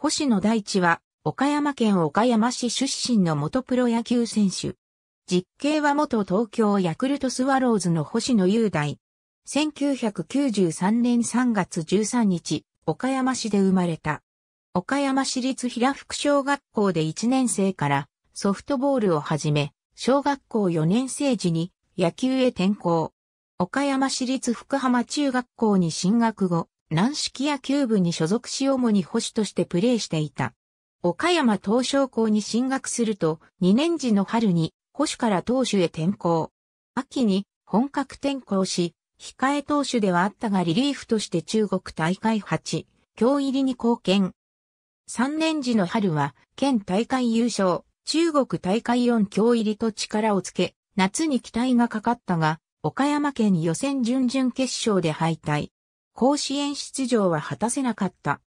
星野大地は、岡山県岡山市出身の元プロ野球選手。実刑は元東京ヤクルトスワローズの星野雄大。1993年3月13日、岡山市で生まれた。岡山市立平福小学校で1年生からソフトボールをはじめ、小学校4年生時に野球へ転校。岡山市立福浜中学校に進学後、軟式野球部に所属し主に保守としてプレーしていた。岡山東商校に進学すると、2年時の春に保守から投手へ転向。秋に本格転向し、控え投手ではあったがリリーフとして中国大会8、強入りに貢献。3年時の春は、県大会優勝、中国大会4強入りと力をつけ、夏に期待がかかったが、岡山県予選準々決勝で敗退。甲子園出場は果たせなかった。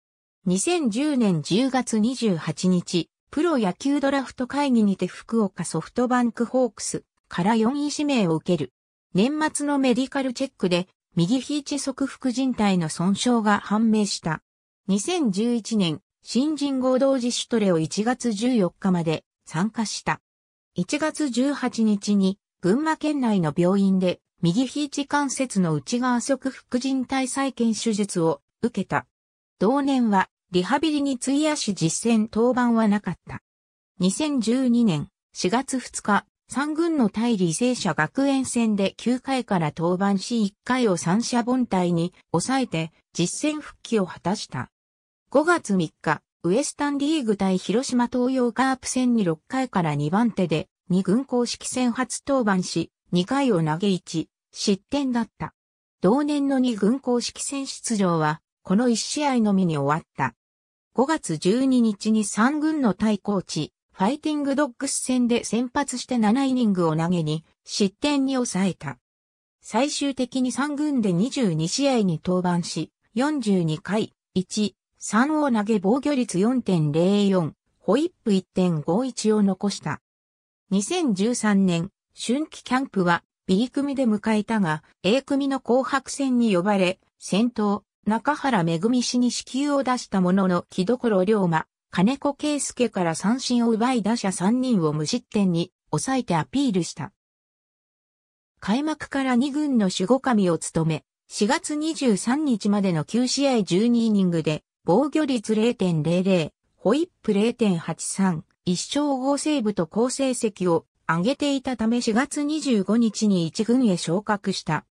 2010年10月28日、プロ野球ドラフト会議にて福岡ソフトバンクホークスから4位指名を受ける。年末のメディカルチェックで右ひ一側副靭帯の損傷が判明した。2011年、新人合同自主トレを1月14日まで参加した。1月18日に群馬県内の病院で右肘置関節の内側側副靭帯再建手術を受けた。同年は、リハビリに費やし実戦登板はなかった。2012年4月2日、三軍の対理正社学園戦で9回から登板し1回を三者凡退に抑えて実戦復帰を果たした。5月3日、ウエスタンリーグ対広島東洋カープ戦に6回から2番手で2軍公式戦初登板し、2回を投げ1、失点だった。同年の2軍公式戦出場は、この1試合のみに終わった。5月12日に3軍の対抗地、ファイティングドッグス戦で先発して7イニングを投げに、失点に抑えた。最終的に3軍で22試合に登板し、42回、1、3を投げ防御率4.04、ホイップ1.51を残した。2013年、春季キャンプは B 組で迎えたが、A 組の紅白戦に呼ばれ、先頭、中原恵氏に支給を出したものの木所龍馬、金子圭介から三振を奪い打者3人を無失点に抑えてアピールした。開幕から2軍の守護神を務め、4月23日までの9試合12イニングで、防御率0.00、ホイップ0.83、1勝5セーブと好成績を上げていたため4月25日に1軍へ昇格した。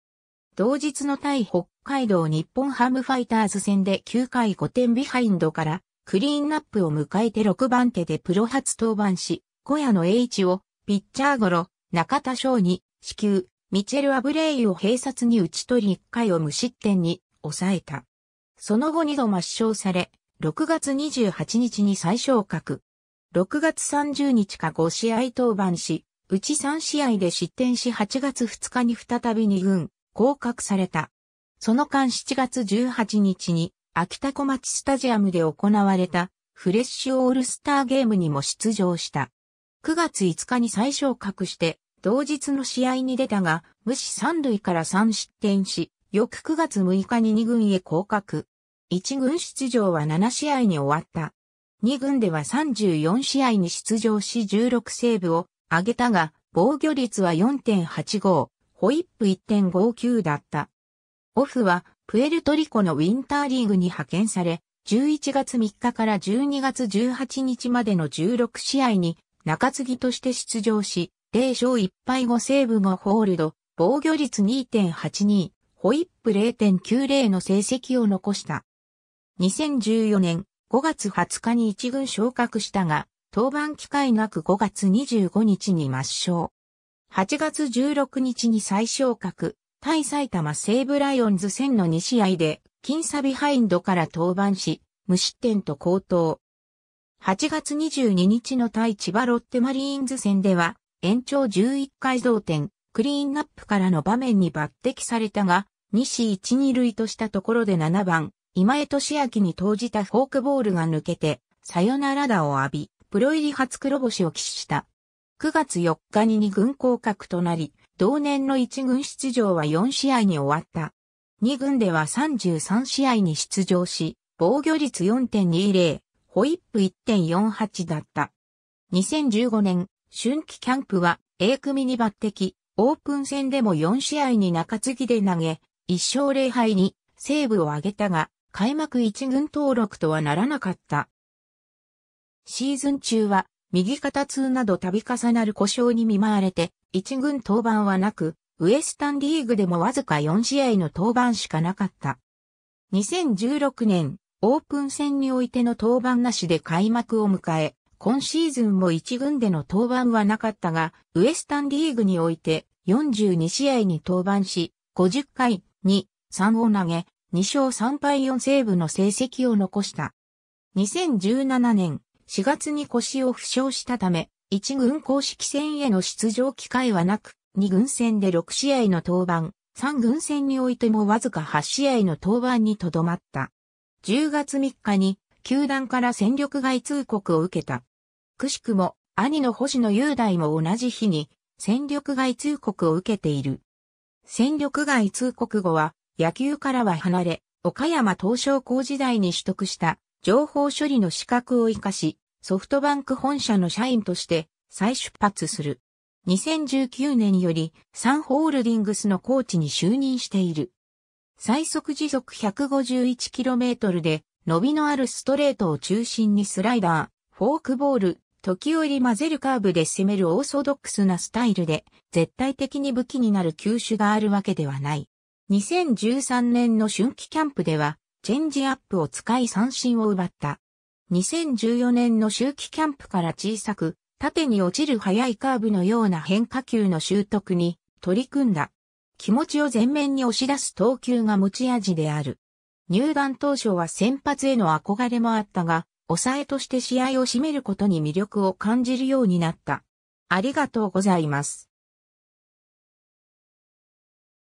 同日の対北海道日本ハムファイターズ戦で9回5点ビハインドからクリーンナップを迎えて6番手でプロ初登板し、小屋の H をピッチャーゴロ、中田翔に死球、ミチェル・アブレイを併殺に打ち取り1回を無失点に抑えた。その後2度抹消され、6月28日に再昇格。6月30日か5試合登板し、うち3試合で失点し8月2日に再び2軍、降格された。その間7月18日に、秋田小町スタジアムで行われた、フレッシュオールスターゲームにも出場した。9月5日に最小格して、同日の試合に出たが、無視三塁から3失点し、翌9月6日に2軍へ降格。1軍出場は7試合に終わった。2軍では34試合に出場し16セーブを挙げたが、防御率は4.85、ホイップ1.59だった。オフは、プエルトリコのウィンターリーグに派遣され、11月3日から12月18日までの16試合に中継ぎとして出場し、0勝1敗5セーブ後ホールド、防御率2.82、ホイップ0.90の成績を残した。2014年5月20日に一軍昇格したが、登板機会なく5月25日に抹消。8月16日に再昇格、対埼玉西武ライオンズ戦の2試合で、金差ビハインドから登板し、無失点と高騰。8月22日の対千葉ロッテマリーンズ戦では、延長11回同点、クリーンナップからの場面に抜擢されたが、西一二塁としたところで7番、今江俊明に投じたフォークボールが抜けて、サヨナラ打を浴び、プロ入り初黒星を喫した。9月4日に2軍降格となり、同年の1軍出場は4試合に終わった。2軍では33試合に出場し、防御率4.20、ホイップ1.48だった。2015年、春季キャンプは A 組に抜擢、オープン戦でも4試合に中継ぎで投げ、1勝0敗にセーブを挙げたが、開幕一軍登録とはならなかった。シーズン中は、右肩痛など度重なる故障に見舞われて、一軍登板はなく、ウエスタンリーグでもわずか4試合の登板しかなかった。2016年、オープン戦においての登板なしで開幕を迎え、今シーズンも一軍での登板はなかったが、ウエスタンリーグにおいて42試合に登板し、50回、2、3を投げ、2勝3敗4セーブの成績を残した。2017年4月に腰を負傷したため、1軍公式戦への出場機会はなく、2軍戦で6試合の登板、3軍戦においてもわずか8試合の登板にとどまった。10月3日に、球団から戦力外通告を受けた。くしくも、兄の星野雄大も同じ日に、戦力外通告を受けている。戦力外通告後は、野球からは離れ、岡山東商工時代に取得した情報処理の資格を活かし、ソフトバンク本社の社員として再出発する。2019年よりサンホールディングスのコーチに就任している。最速時速 151km で伸びのあるストレートを中心にスライダー、フォークボール、時折混ぜるカーブで攻めるオーソドックスなスタイルで、絶対的に武器になる球種があるわけではない。2013年の春季キャンプでは、チェンジアップを使い三振を奪った。2014年の秋季キャンプから小さく、縦に落ちる速いカーブのような変化球の習得に取り組んだ。気持ちを前面に押し出す投球が持ち味である。入団当初は先発への憧れもあったが、抑えとして試合を締めることに魅力を感じるようになった。ありがとうございます。